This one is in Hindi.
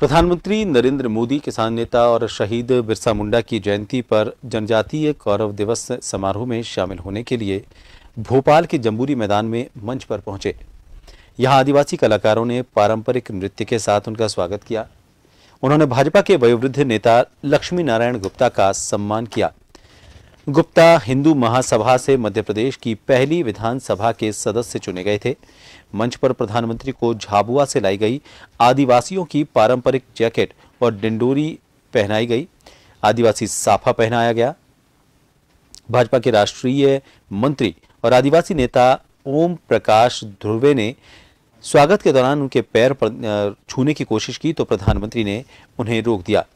प्रधानमंत्री नरेंद्र मोदी किसान नेता और शहीद बिरसा मुंडा की जयंती पर जनजातीय गौरव दिवस समारोह में शामिल होने के लिए भोपाल के जम्बूरी मैदान में मंच पर पहुंचे यहां आदिवासी कलाकारों ने पारंपरिक नृत्य के साथ उनका स्वागत किया उन्होंने भाजपा के वयोवृद्ध नेता लक्ष्मी नारायण गुप्ता का सम्मान किया गुप्ता हिंदू महासभा से मध्य प्रदेश की पहली विधानसभा के सदस्य चुने गए थे मंच पर प्रधानमंत्री को झाबुआ से लाई गई आदिवासियों की पारंपरिक जैकेट और डिंडोरी पहनाई गई आदिवासी साफा पहनाया गया भाजपा के राष्ट्रीय मंत्री और आदिवासी नेता ओम प्रकाश ध्रुवे ने स्वागत के दौरान उनके पैर पर छूने की कोशिश की तो प्रधानमंत्री ने उन्हें रोक दिया